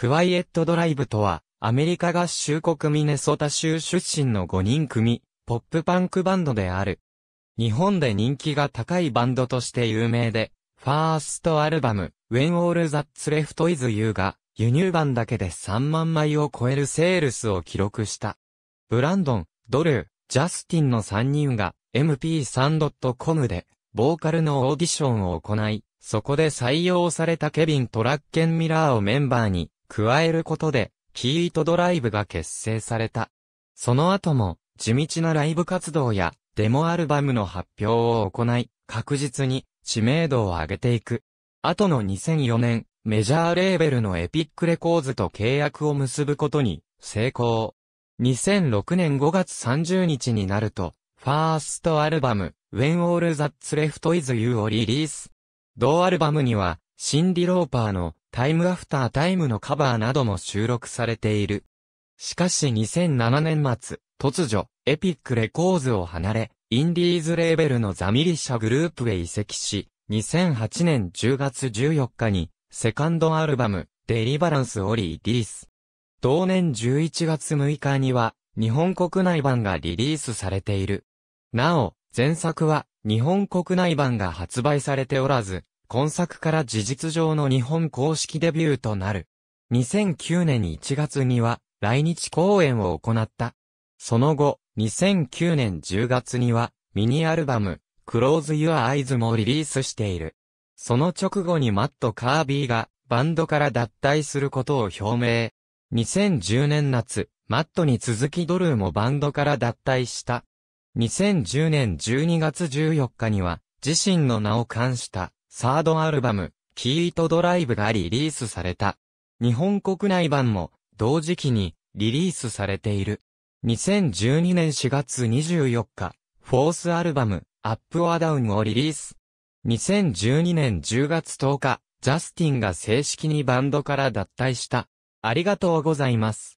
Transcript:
クワイエットドライブとは、アメリカ合衆国ミネソタ州出身の5人組、ポップパンクバンドである。日本で人気が高いバンドとして有名で、ファーストアルバム、When All That's Left Is You が、輸入版だけで3万枚を超えるセールスを記録した。ブランドン、ドルー、ジャスティンの3人が、mp3.com で、ボーカルのオーディションを行い、そこで採用されたケビン・トラッケン・ミラーをメンバーに加えることで、キーイートドライブが結成された。その後も、地道なライブ活動や、デモアルバムの発表を行い、確実に知名度を上げていく。後の2004年、メジャーレーベルのエピックレコーズと契約を結ぶことに成功。2006年5月30日になると、ファーストアルバム、When All That's Left Is You をリリース。同アルバムには、シンディ・ローパーのタイムアフタータイムのカバーなども収録されている。しかし2007年末、突如、エピックレコーズを離れ、インディーズレーベルのザミリシャグループへ移籍し、2008年10月14日に、セカンドアルバム、デリバランスオリーリリース。同年11月6日には、日本国内版がリリースされている。なお、前作は、日本国内版が発売されておらず、今作から事実上の日本公式デビューとなる。2009年1月には来日公演を行った。その後、2009年10月にはミニアルバム、Close Your Eyes もリリースしている。その直後にマット・カービーがバンドから脱退することを表明。2010年夏、マットに続きドルーもバンドから脱退した。2010年12月14日には自身の名を冠したサードアルバム、キートドライブがリリースされた。日本国内版も同時期にリリースされている。2012年4月24日、フォースアルバム、アップ・オア・ダウンをリリース。2012年10月10日、ジャスティンが正式にバンドから脱退した。ありがとうございます。